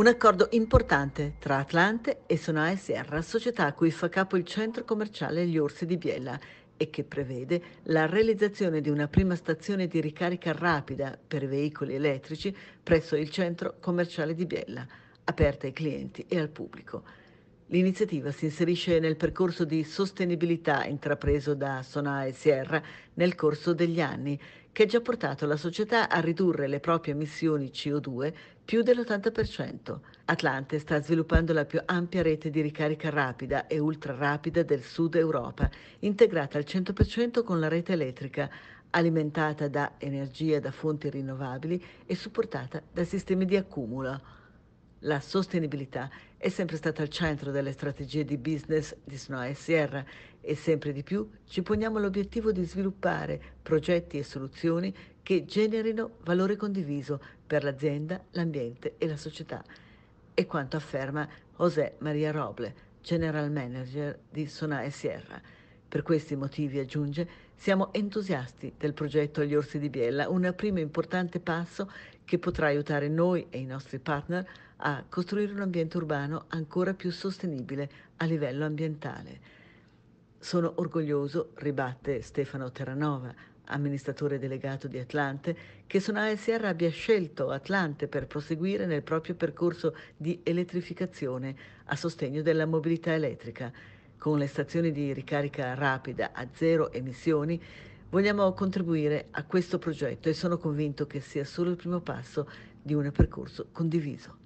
Un accordo importante tra Atlante e Sonae Serra, società a cui fa capo il centro commerciale Gli Orsi di Biella e che prevede la realizzazione di una prima stazione di ricarica rapida per veicoli elettrici presso il centro commerciale di Biella, aperta ai clienti e al pubblico. L'iniziativa si inserisce nel percorso di sostenibilità intrapreso da Sona e Sierra nel corso degli anni, che ha già portato la società a ridurre le proprie emissioni CO2 più dell'80%. Atlante sta sviluppando la più ampia rete di ricarica rapida e ultrarapida del sud Europa, integrata al 100% con la rete elettrica, alimentata da energia da fonti rinnovabili e supportata da sistemi di accumulo. La sostenibilità è sempre stata al centro delle strategie di business di Snow e Sierra e sempre di più ci poniamo l'obiettivo di sviluppare progetti e soluzioni che generino valore condiviso per l'azienda, l'ambiente e la società. È quanto afferma José María Roble, General Manager di Sona e Sierra. Per questi motivi, aggiunge, siamo entusiasti del progetto Gli Orsi di Biella, un primo importante passo che potrà aiutare noi e i nostri partner a costruire un ambiente urbano ancora più sostenibile a livello ambientale. Sono orgoglioso, ribatte Stefano Terranova, amministratore delegato di Atlante, che Sonae Sierra abbia scelto Atlante per proseguire nel proprio percorso di elettrificazione a sostegno della mobilità elettrica con le stazioni di ricarica rapida a zero emissioni, vogliamo contribuire a questo progetto e sono convinto che sia solo il primo passo di un percorso condiviso.